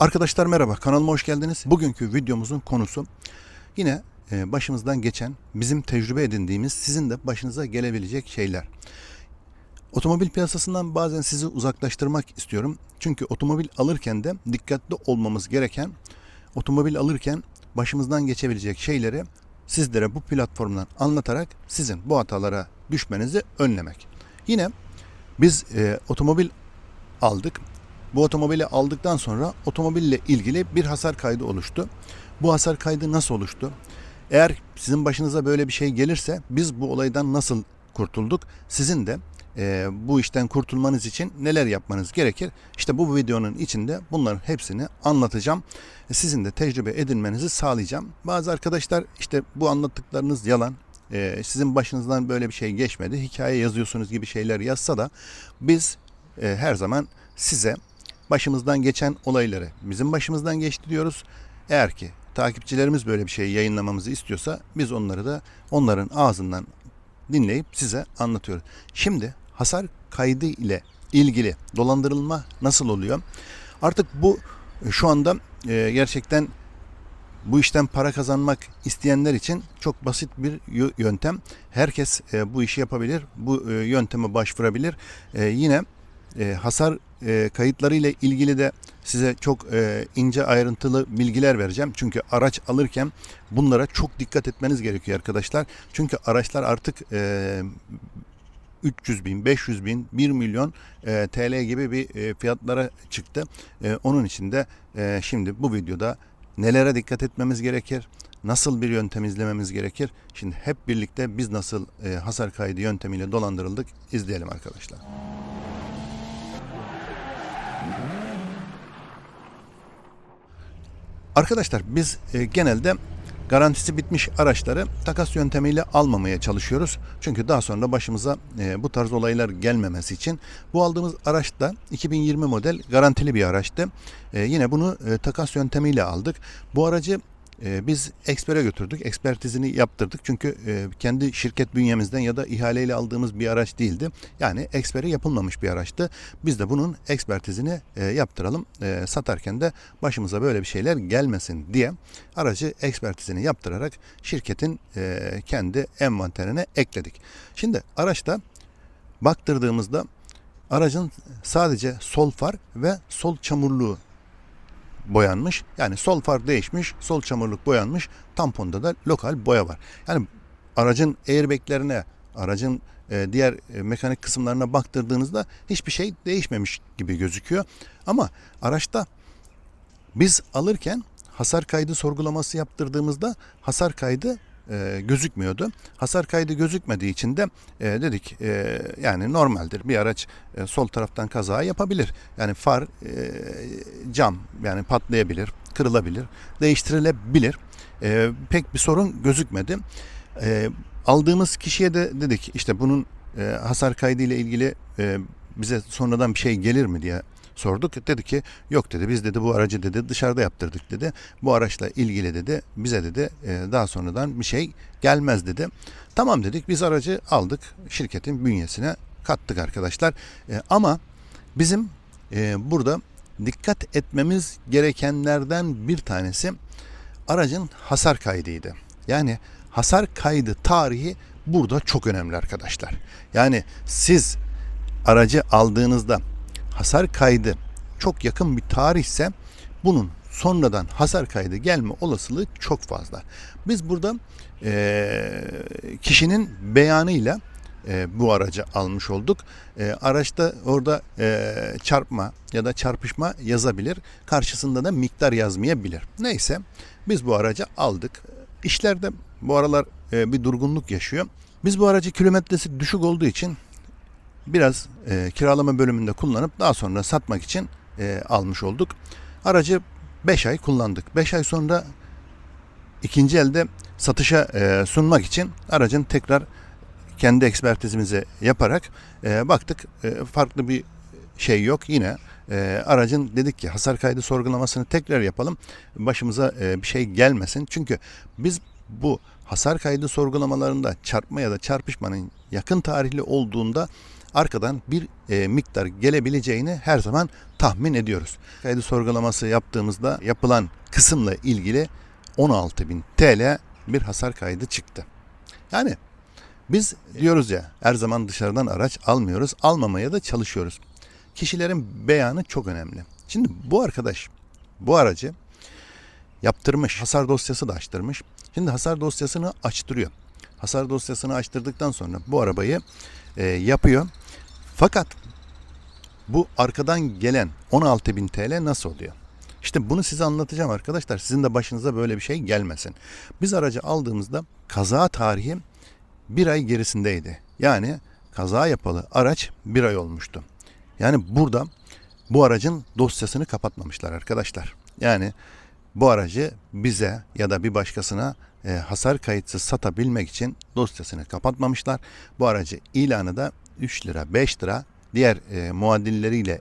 Arkadaşlar merhaba, kanalıma hoş geldiniz. Bugünkü videomuzun konusu yine e, başımızdan geçen, bizim tecrübe edindiğimiz, sizin de başınıza gelebilecek şeyler. Otomobil piyasasından bazen sizi uzaklaştırmak istiyorum. Çünkü otomobil alırken de dikkatli olmamız gereken, otomobil alırken başımızdan geçebilecek şeyleri sizlere bu platformdan anlatarak sizin bu hatalara düşmenizi önlemek. Yine biz e, otomobil aldık. Bu otomobili aldıktan sonra otomobille ilgili bir hasar kaydı oluştu. Bu hasar kaydı nasıl oluştu? Eğer sizin başınıza böyle bir şey gelirse biz bu olaydan nasıl kurtulduk? Sizin de e, bu işten kurtulmanız için neler yapmanız gerekir? İşte bu videonun içinde bunların hepsini anlatacağım. E, sizin de tecrübe edinmenizi sağlayacağım. Bazı arkadaşlar işte bu anlattıklarınız yalan. E, sizin başınızdan böyle bir şey geçmedi. Hikaye yazıyorsunuz gibi şeyler yazsa da biz e, her zaman size başımızdan geçen olayları bizim başımızdan geçti diyoruz. Eğer ki takipçilerimiz böyle bir şeyi yayınlamamızı istiyorsa biz onları da onların ağzından dinleyip size anlatıyoruz. Şimdi hasar kaydı ile ilgili dolandırılma nasıl oluyor? Artık bu şu anda e, gerçekten bu işten para kazanmak isteyenler için çok basit bir yöntem. Herkes e, bu işi yapabilir, bu e, yönteme başvurabilir. E, yine e, hasar e, kayıtları ile ilgili de size çok e, ince ayrıntılı bilgiler vereceğim. Çünkü araç alırken bunlara çok dikkat etmeniz gerekiyor arkadaşlar. Çünkü araçlar artık e, 300 bin, 500 bin, 1 milyon e, TL gibi bir e, fiyatlara çıktı. E, onun için de e, şimdi bu videoda nelere dikkat etmemiz gerekir? Nasıl bir yöntem izlememiz gerekir? Şimdi hep birlikte biz nasıl e, hasar kaydı yöntemiyle dolandırıldık izleyelim arkadaşlar. Arkadaşlar biz e, genelde garantisi bitmiş araçları takas yöntemiyle almamaya çalışıyoruz. Çünkü daha sonra başımıza e, bu tarz olaylar gelmemesi için bu aldığımız araç da 2020 model garantili bir araçtı. E, yine bunu takas yöntemiyle aldık. Bu aracı ee, biz ekspere götürdük. Ekspertizini yaptırdık. Çünkü e, kendi şirket bünyemizden ya da ihaleyle aldığımız bir araç değildi. Yani ekspere yapılmamış bir araçtı. Biz de bunun ekspertizini e, yaptıralım. E, satarken de başımıza böyle bir şeyler gelmesin diye aracı ekspertizini yaptırarak şirketin kendi envanterine ekledik. Şimdi araçta baktırdığımızda aracın sadece sol far ve sol çamurluğu boyanmış. Yani sol far değişmiş, sol çamurluk boyanmış. Tamponda da lokal boya var. Yani aracın airbaglerine, aracın e, diğer e, mekanik kısımlarına baktırdığınızda hiçbir şey değişmemiş gibi gözüküyor. Ama araçta biz alırken hasar kaydı sorgulaması yaptırdığımızda hasar kaydı e, gözükmüyordu. Hasar kaydı gözükmediği için de e, dedik e, yani normaldir bir araç e, sol taraftan kaza yapabilir. Yani far e, cam yani patlayabilir, kırılabilir, değiştirilebilir. E, pek bir sorun gözükmedi. E, aldığımız kişiye de dedik işte bunun e, hasar kaydı ile ilgili e, bize sonradan bir şey gelir mi diye sorduk. Dedi ki yok dedi biz dedi bu aracı dedi dışarıda yaptırdık dedi. Bu araçla ilgili dedi bize dedi e, daha sonradan bir şey gelmez dedi. Tamam dedik biz aracı aldık şirketin bünyesine kattık arkadaşlar. E, ama bizim e, burada dikkat etmemiz gerekenlerden bir tanesi aracın hasar kaydıydı. Yani hasar kaydı tarihi burada çok önemli arkadaşlar. Yani siz aracı aldığınızda hasar kaydı çok yakın bir tarihse bunun sonradan hasar kaydı gelme olasılığı çok fazla. Biz burada e, kişinin beyanıyla e, bu aracı almış olduk. E, araçta orada e, çarpma ya da çarpışma yazabilir. Karşısında da miktar yazmayabilir. Neyse biz bu aracı aldık. İşlerde bu aralar e, bir durgunluk yaşıyor. Biz bu aracı kilometresi düşük olduğu için biraz e, kiralama bölümünde kullanıp daha sonra satmak için e, almış olduk. Aracı 5 ay kullandık. 5 ay sonra ikinci elde satışa e, sunmak için aracın tekrar kendi ekspertizimizi yaparak e, baktık e, farklı bir şey yok yine e, aracın dedik ki hasar kaydı sorgulamasını tekrar yapalım başımıza e, bir şey gelmesin çünkü biz bu hasar kaydı sorgulamalarında çarpma ya da çarpışmanın yakın tarihli olduğunda arkadan bir e, miktar gelebileceğini her zaman tahmin ediyoruz. Kaydı sorgulaması yaptığımızda yapılan kısımla ilgili 16.000 TL bir hasar kaydı çıktı. Yani biz diyoruz ya her zaman dışarıdan araç almıyoruz, almamaya da çalışıyoruz. Kişilerin beyanı çok önemli. Şimdi bu arkadaş bu aracı yaptırmış, hasar dosyası da açtırmış. Şimdi hasar dosyasını açtırıyor hasar dosyasını açtırdıktan sonra bu arabayı e, yapıyor. Fakat bu arkadan gelen 16.000 TL nasıl oluyor? İşte bunu size anlatacağım arkadaşlar. Sizin de başınıza böyle bir şey gelmesin. Biz aracı aldığımızda kaza tarihi bir ay gerisindeydi. Yani kaza yapalı araç bir ay olmuştu. Yani burada bu aracın dosyasını kapatmamışlar arkadaşlar. Yani bu aracı bize ya da bir başkasına e, hasar kayıtsız satabilmek için dosyasını kapatmamışlar. Bu aracı ilanı da 3 lira 5 lira diğer e, muadilleriyle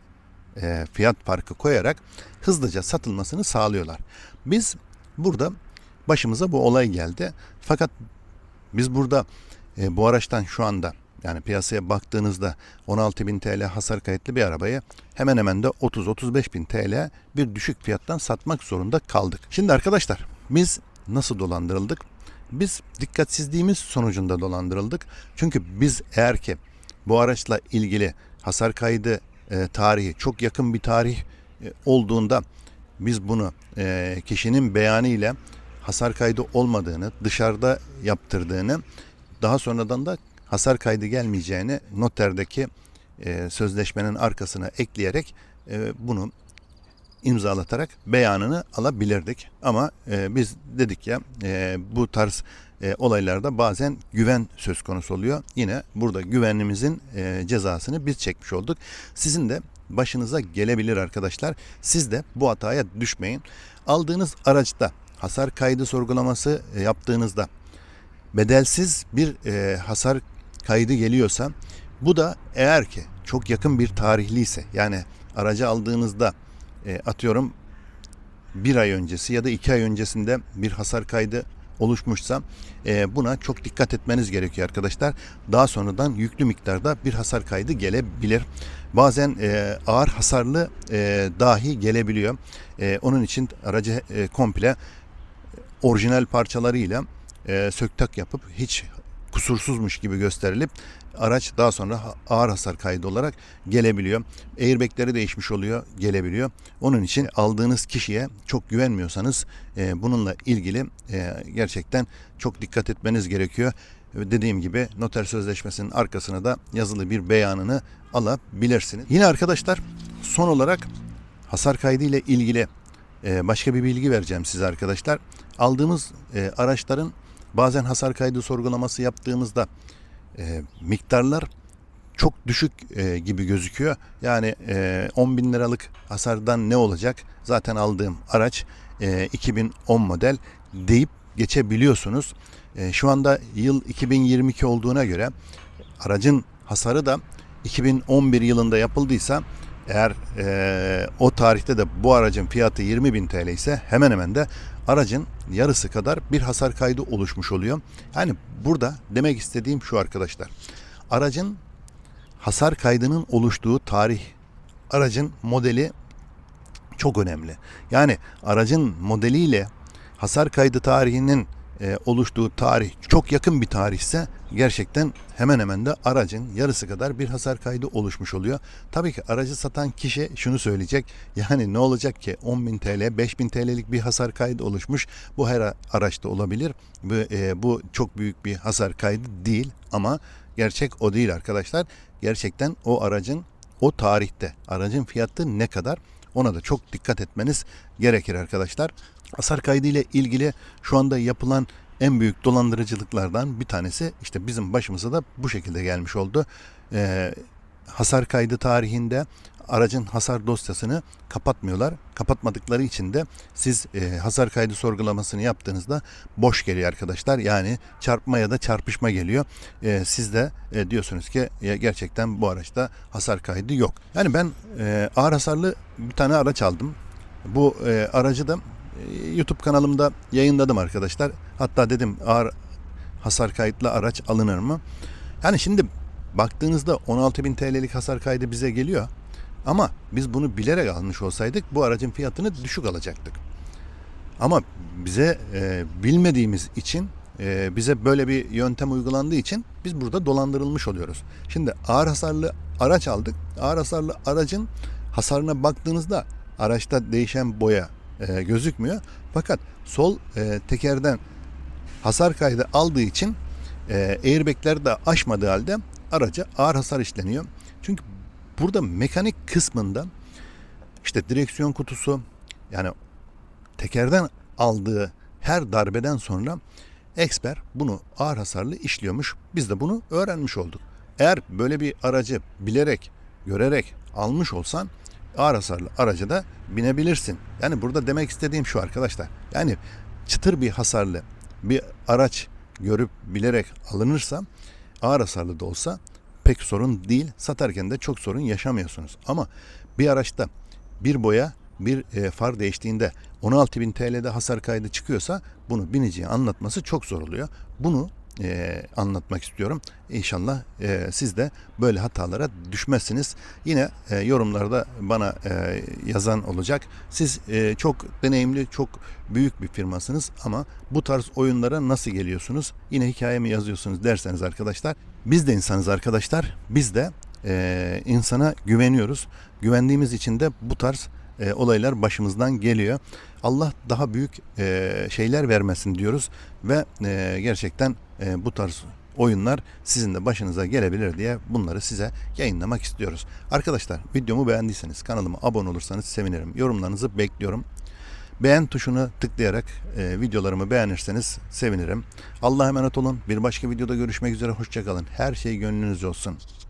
e, fiyat farkı koyarak hızlıca satılmasını sağlıyorlar. Biz burada başımıza bu olay geldi. Fakat biz burada e, bu araçtan şu anda yani piyasaya baktığınızda 16.000 TL hasar kayıtlı bir arabayı hemen hemen de 30-35.000 TL bir düşük fiyattan satmak zorunda kaldık. Şimdi arkadaşlar biz nasıl dolandırıldık? Biz dikkatsizliğimiz sonucunda dolandırıldık. Çünkü biz eğer ki bu araçla ilgili hasar kaydı e, tarihi çok yakın bir tarih e, olduğunda biz bunu e, kişinin beyanı ile hasar kaydı olmadığını, dışarıda yaptırdığını, daha sonradan da hasar kaydı gelmeyeceğini noterdeki e, sözleşmenin arkasına ekleyerek e, bunu imzalatarak beyanını alabilirdik. Ama e, biz dedik ya e, bu tarz e, olaylarda bazen güven söz konusu oluyor. Yine burada güvenimizin e, cezasını biz çekmiş olduk. Sizin de başınıza gelebilir arkadaşlar. Siz de bu hataya düşmeyin. Aldığınız araçta hasar kaydı sorgulaması e, yaptığınızda bedelsiz bir e, hasar kaydı geliyorsa bu da eğer ki çok yakın bir tarihliyse yani aracı aldığınızda e, atıyorum bir ay öncesi ya da iki ay öncesinde bir hasar kaydı oluşmuşsa e, buna çok dikkat etmeniz gerekiyor arkadaşlar. Daha sonradan yüklü miktarda bir hasar kaydı gelebilir. Bazen e, ağır hasarlı e, dahi gelebiliyor. E, onun için aracı e, komple orijinal parçalarıyla e, söktak yapıp hiç kusursuzmuş gibi gösterilip araç daha sonra ağır hasar kaydı olarak gelebiliyor. Airbag'leri değişmiş oluyor, gelebiliyor. Onun için aldığınız kişiye çok güvenmiyorsanız e, bununla ilgili e, gerçekten çok dikkat etmeniz gerekiyor. Dediğim gibi noter sözleşmesinin arkasına da yazılı bir beyanını alabilirsiniz. Yine arkadaşlar son olarak hasar kaydı ile ilgili e, başka bir bilgi vereceğim size arkadaşlar. Aldığımız e, araçların bazen hasar kaydı sorgulaması yaptığımızda e, miktarlar çok düşük e, gibi gözüküyor. Yani e, 10 bin liralık hasardan ne olacak? Zaten aldığım araç e, 2010 model deyip geçebiliyorsunuz. E, şu anda yıl 2022 olduğuna göre aracın hasarı da 2011 yılında yapıldıysa eğer e, o tarihte de bu aracın fiyatı 20 bin TL ise hemen hemen de aracın yarısı kadar bir hasar kaydı oluşmuş oluyor. Yani burada demek istediğim şu arkadaşlar. Aracın hasar kaydının oluştuğu tarih aracın modeli çok önemli. Yani aracın modeliyle hasar kaydı tarihinin e, oluştuğu tarih çok yakın bir tarihse gerçekten hemen hemen de aracın yarısı kadar bir hasar kaydı oluşmuş oluyor. Tabii ki aracı satan kişi şunu söyleyecek. Yani ne olacak ki 10.000 TL 5.000 TL'lik bir hasar kaydı oluşmuş. Bu her araçta olabilir. Bu, e, bu çok büyük bir hasar kaydı değil ama gerçek o değil arkadaşlar. Gerçekten o aracın o tarihte aracın fiyatı ne kadar ona da çok dikkat etmeniz gerekir arkadaşlar. Asar kaydı ile ilgili şu anda yapılan en büyük dolandırıcılıklardan bir tanesi işte bizim başımıza da bu şekilde gelmiş oldu. Ee, hasar kaydı tarihinde aracın hasar dosyasını kapatmıyorlar. Kapatmadıkları için de siz e, hasar kaydı sorgulamasını yaptığınızda boş geliyor arkadaşlar. Yani çarpma ya da çarpışma geliyor. E, siz de e, diyorsunuz ki e, gerçekten bu araçta hasar kaydı yok. Yani ben e, ağır hasarlı bir tane araç aldım. Bu e, aracı da ee, YouTube kanalımda yayınladım arkadaşlar. Hatta dedim ağır hasar kayıtlı araç alınır mı? Yani şimdi baktığınızda 16.000 TL'lik hasar kaydı bize geliyor. Ama biz bunu bilerek almış olsaydık bu aracın fiyatını düşük alacaktık. Ama bize e, bilmediğimiz için e, bize böyle bir yöntem uygulandığı için biz burada dolandırılmış oluyoruz. Şimdi ağır hasarlı araç aldık. Ağır hasarlı aracın hasarına baktığınızda araçta değişen boya, e, gözükmüyor. Fakat sol e, tekerden hasar kaydı aldığı için e, airbagler de aşmadığı halde araca ağır hasar işleniyor. Çünkü burada mekanik kısmında işte direksiyon kutusu yani tekerden aldığı her darbeden sonra eksper bunu ağır hasarlı işliyormuş. Biz de bunu öğrenmiş olduk. Eğer böyle bir aracı bilerek, görerek almış olsan ağır hasarlı araca da binebilirsin. Yani burada demek istediğim şu arkadaşlar. Yani çıtır bir hasarlı bir araç görüp bilerek alınırsa ağır hasarlı da olsa pek sorun değil. Satarken de çok sorun yaşamıyorsunuz. Ama bir araçta bir boya bir e, far değiştiğinde 16.000 TL'de hasar kaydı çıkıyorsa bunu biniciye anlatması çok zor oluyor. Bunu e, anlatmak istiyorum. İnşallah e, siz de böyle hatalara düşmezsiniz. Yine e, yorumlarda bana e, yazan olacak. Siz e, çok deneyimli, çok büyük bir firmasınız ama bu tarz oyunlara nasıl geliyorsunuz? Yine hikayemi yazıyorsunuz derseniz arkadaşlar. Biz de insanız arkadaşlar. Biz de e, insana güveniyoruz. Güvendiğimiz için de bu tarz e, olaylar başımızdan geliyor. Allah daha büyük e, şeyler vermesin diyoruz ve e, gerçekten e, bu tarz oyunlar sizin de başınıza gelebilir diye bunları size yayınlamak istiyoruz. Arkadaşlar videomu beğendiyseniz kanalıma abone olursanız sevinirim. Yorumlarınızı bekliyorum. Beğen tuşunu tıklayarak e, videolarımı beğenirseniz sevinirim. Allah'a emanet olun. Bir başka videoda görüşmek üzere. Hoşçakalın. Her şey gönlünüzce olsun.